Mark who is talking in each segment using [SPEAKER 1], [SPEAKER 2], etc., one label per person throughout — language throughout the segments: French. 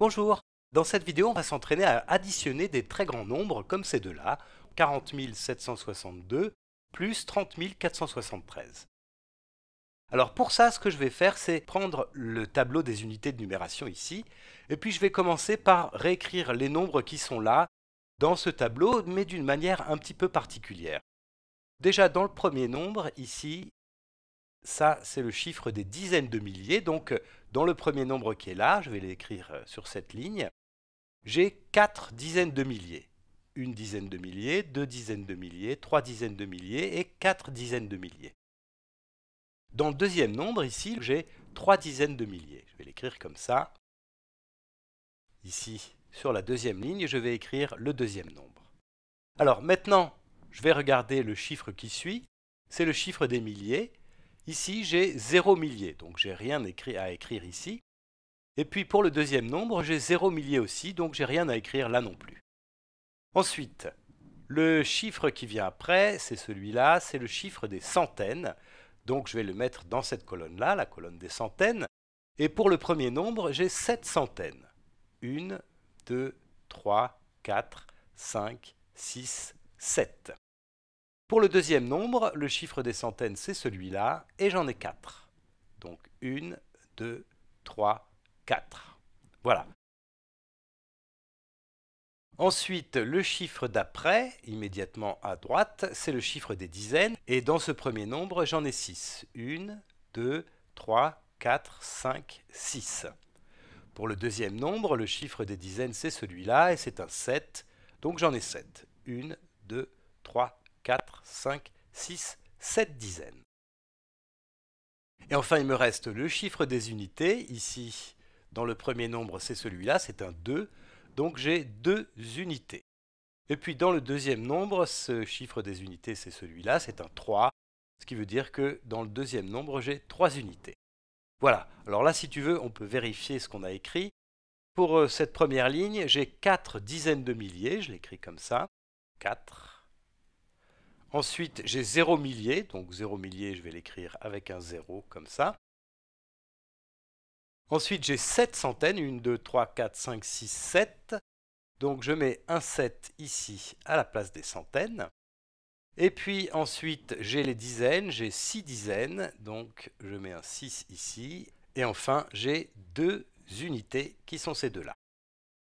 [SPEAKER 1] Bonjour Dans cette vidéo, on va s'entraîner à additionner des très grands nombres comme ces deux-là, 40 762 plus 30 473. Alors pour ça, ce que je vais faire, c'est prendre le tableau des unités de numération ici, et puis je vais commencer par réécrire les nombres qui sont là dans ce tableau, mais d'une manière un petit peu particulière. Déjà dans le premier nombre, ici, ça c'est le chiffre des dizaines de milliers, donc dans le premier nombre qui est là, je vais l'écrire euh, sur cette ligne, j'ai 4 dizaines de milliers. Une dizaine de milliers, deux dizaines de milliers, trois dizaines de milliers et quatre dizaines de milliers. Dans le deuxième nombre, ici, j'ai trois dizaines de milliers. Je vais l'écrire comme ça. Ici, sur la deuxième ligne, je vais écrire le deuxième nombre. Alors maintenant, je vais regarder le chiffre qui suit. C'est le chiffre des milliers. Ici, j'ai 0 milliers, donc j'ai rien écrit à écrire ici. Et puis pour le deuxième nombre, j'ai 0 milliers aussi, donc j'ai rien à écrire là non plus. Ensuite, le chiffre qui vient après, c'est celui-là, c'est le chiffre des centaines. Donc je vais le mettre dans cette colonne-là, la colonne des centaines. Et pour le premier nombre, j'ai 7 centaines. 1, 2, 3, 4, 5, 6, 7. Pour le deuxième nombre, le chiffre des centaines, c'est celui-là, et j'en ai 4. Donc 1, 2, 3, 4. Voilà. Ensuite, le chiffre d'après, immédiatement à droite, c'est le chiffre des dizaines. Et dans ce premier nombre, j'en ai 6. 1, 2, 3, 4, 5, 6. Pour le deuxième nombre, le chiffre des dizaines, c'est celui-là, et c'est un 7. Donc j'en ai 7. 1, 2, 3, 4 4, 5, 6, 7 dizaines. Et enfin, il me reste le chiffre des unités. Ici, dans le premier nombre, c'est celui-là, c'est un 2. Donc j'ai 2 unités. Et puis dans le deuxième nombre, ce chiffre des unités, c'est celui-là, c'est un 3. Ce qui veut dire que dans le deuxième nombre, j'ai 3 unités. Voilà. Alors là, si tu veux, on peut vérifier ce qu'on a écrit. Pour euh, cette première ligne, j'ai 4 dizaines de milliers, je l'écris comme ça. 4 Ensuite, j'ai 0 millier, donc 0 millier, je vais l'écrire avec un 0 comme ça. Ensuite, j'ai 7 centaines, 1, 2, 3, 4, 5, 6, 7. Donc je mets un 7 ici à la place des centaines. Et puis ensuite, j'ai les dizaines, j'ai 6 dizaines, donc je mets un 6 ici. Et enfin, j'ai 2 unités qui sont ces deux-là.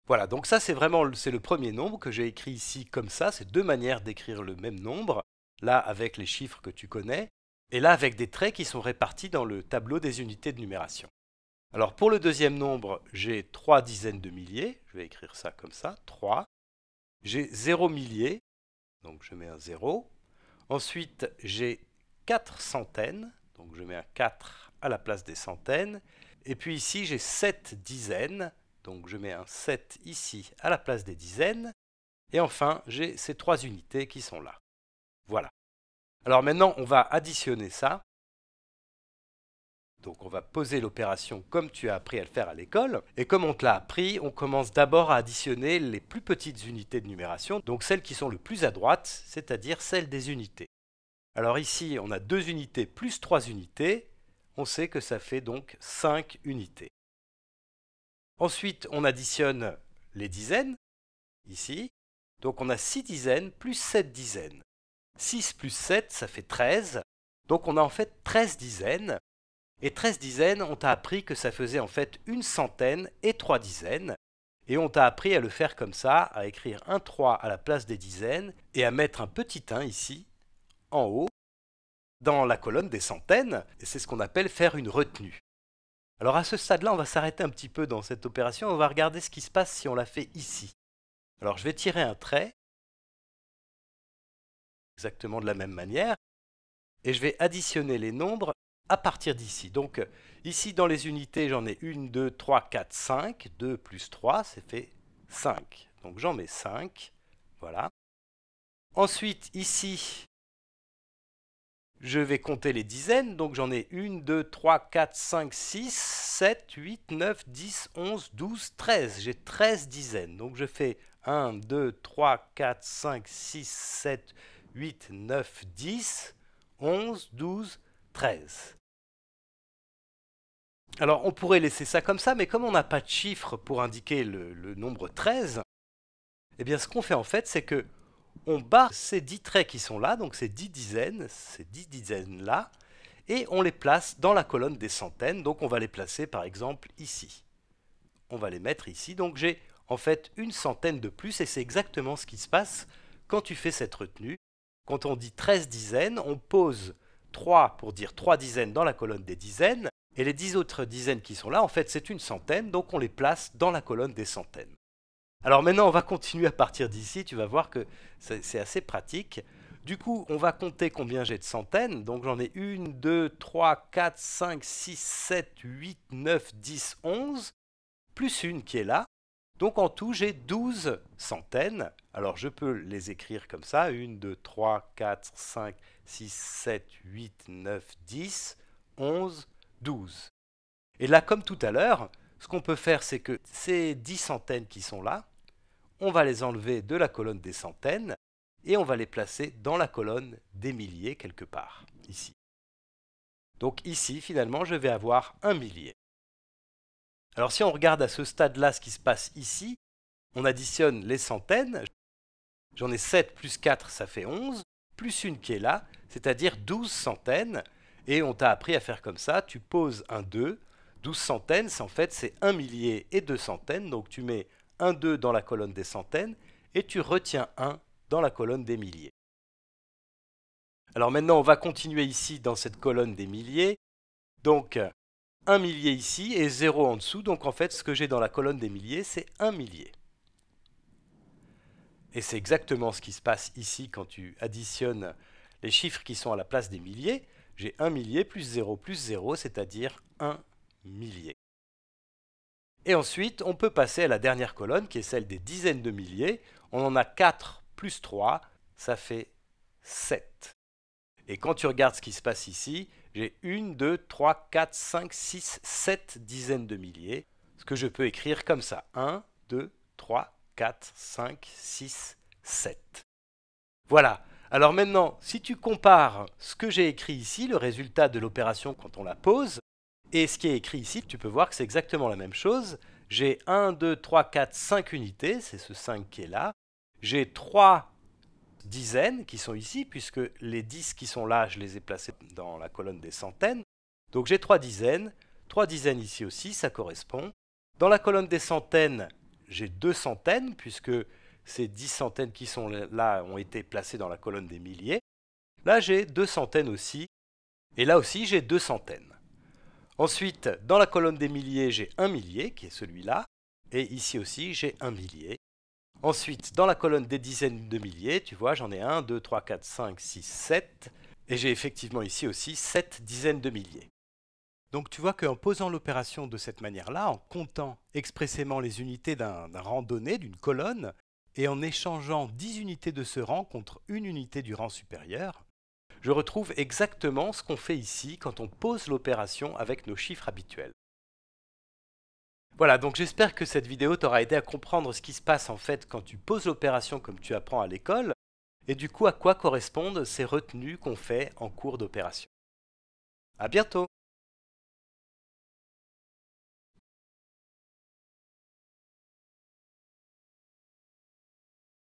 [SPEAKER 1] Voilà, donc ça c'est vraiment le premier nombre que j'ai écrit ici comme ça, c'est deux manières d'écrire le même nombre là avec les chiffres que tu connais, et là avec des traits qui sont répartis dans le tableau des unités de numération. Alors pour le deuxième nombre, j'ai 3 dizaines de milliers, je vais écrire ça comme ça, 3. J'ai 0 milliers, donc je mets un 0. Ensuite, j'ai 4 centaines, donc je mets un 4 à la place des centaines. Et puis ici, j'ai 7 dizaines, donc je mets un 7 ici à la place des dizaines. Et enfin, j'ai ces trois unités qui sont là. Voilà. Alors maintenant, on va additionner ça. Donc on va poser l'opération comme tu as appris à le faire à l'école. Et comme on te l'a appris, on commence d'abord à additionner les plus petites unités de numération, donc celles qui sont le plus à droite, c'est-à-dire celles des unités. Alors ici, on a 2 unités plus 3 unités. On sait que ça fait donc 5 unités. Ensuite, on additionne les dizaines, ici. Donc on a 6 dizaines plus 7 dizaines. 6 plus 7, ça fait 13. Donc on a en fait 13 dizaines. Et 13 dizaines, on t'a appris que ça faisait en fait une centaine et 3 dizaines. Et on t'a appris à le faire comme ça, à écrire un 3 à la place des dizaines et à mettre un petit 1 ici, en haut, dans la colonne des centaines. Et c'est ce qu'on appelle faire une retenue. Alors à ce stade-là, on va s'arrêter un petit peu dans cette opération. On va regarder ce qui se passe si on la fait ici. Alors je vais tirer un trait exactement de la même manière. Et je vais additionner les nombres à partir d'ici. Donc ici dans les unités, j'en ai 1, 2, 3, 4, 5. 2 plus 3, c'est fait 5. Donc j'en mets 5. Voilà. Ensuite, ici, je vais compter les dizaines. Donc j'en ai 1, 2, 3, 4, 5, 6, 7, 8, 9, 10, 11, 12, 13. J'ai 13 dizaines. Donc je fais 1, 2, 3, 4, 5, 6, 7, 8, 9, 10, 11, 12, 13. Alors on pourrait laisser ça comme ça, mais comme on n'a pas de chiffre pour indiquer le, nombre 13, eh bien ce qu'on fait en fait, c'est que on barre ces 10 traits qui sont là, donc ces 10 dizaines, ces 10 dizaines là, et on les place dans la colonne des centaines, donc on va les placer par exemple ici. On va les mettre ici, donc j'ai en fait une centaine de plus, et c'est exactement ce qui se passe quand tu fais cette retenue. Quand on dit 13 dizaines, on pose 3 pour dire 3 dizaines dans la colonne des dizaines, et les 10 autres dizaines qui sont là, en fait, c'est une centaine, donc on les place dans la colonne des centaines. Alors maintenant, on va continuer à partir d'ici, tu vas voir que c'est assez pratique. Du coup, on va compter combien j'ai de centaines. Donc j'en ai 1, 2, 3, 4, 5, 6, 7, 8, 9, 10, 11, plus une qui est là. Donc en tout, j'ai 12 centaines. Alors je peux les écrire comme ça. 1, 2, 3, 4, 5, 6, 7, 8, 9, 10, 11, 12. Et là, comme tout à l'heure, ce qu'on peut faire, c'est que ces 10 centaines qui sont là, on va les enlever de la colonne des centaines et on va les placer dans la colonne des milliers quelque part, ici. Donc ici, finalement, je vais avoir un millier. Alors si on regarde à ce stade-là ce qui se passe ici, on additionne les centaines, j'en ai 7 plus 4, ça fait 11, plus une qui est là, c'est-à-dire 12 centaines, et on t'a appris à faire comme ça, tu poses un 2, 12 centaines, en fait c'est 1 millier et 2 centaines, donc tu mets un 2 dans la colonne des centaines, et tu retiens 1 dans la colonne des milliers. Alors maintenant, on va continuer ici dans cette colonne des milliers. Donc, un millier ici et 0 en dessous. Donc en fait, ce que j'ai dans la colonne des milliers, c'est un millier. Et c'est exactement ce qui se passe ici quand tu additionnes les chiffres qui sont à la place des milliers. J'ai 1 millier plus 0 plus 0, c'est-à-dire 1 millier. Et ensuite, on peut passer à la dernière colonne qui est celle des dizaines de milliers. On en a 4 plus 3, ça fait 7. Et quand tu regardes ce qui se passe ici, j'ai 1, 2, 3, 4, 5, 6, 7 dizaines de milliers. Ce que je peux écrire comme ça. 1, 2, 3, 4, 5, 6, 7. Voilà. Alors maintenant, si tu compares ce que j'ai écrit ici, le résultat de l'opération quand on la pose, et ce qui est écrit ici, tu peux voir que c'est exactement la même chose. J'ai 1, 2, 3, 4, 5 unités, c'est ce 5 qui est là. J'ai 3 dizaines qui sont ici, puisque les 10 qui sont là, je les ai placés dans la colonne des centaines. Donc j'ai trois dizaines, trois dizaines ici aussi, ça correspond. Dans la colonne des centaines, j'ai deux centaines, puisque ces dix centaines qui sont là ont été placées dans la colonne des milliers. Là, j'ai deux centaines aussi, et là aussi, j'ai deux centaines. Ensuite, dans la colonne des milliers, j'ai un millier, qui est celui-là, et ici aussi, j'ai un millier. Ensuite, dans la colonne des dizaines de milliers, tu vois, j'en ai 1, 2, 3, 4, 5, 6, 7. Et j'ai effectivement ici aussi 7 dizaines de milliers. Donc tu vois qu'en posant l'opération de cette manière-là, en comptant expressément les unités d'un rang donné, d'une colonne, et en échangeant 10 unités de ce rang contre une unité du rang supérieur, je retrouve exactement ce qu'on fait ici quand on pose l'opération avec nos chiffres habituels. Voilà, donc j'espère que cette vidéo t'aura aidé à comprendre ce qui se passe en fait quand tu poses l'opération comme tu apprends à l'école, et du coup à quoi correspondent ces retenues qu'on fait en cours d'opération. A bientôt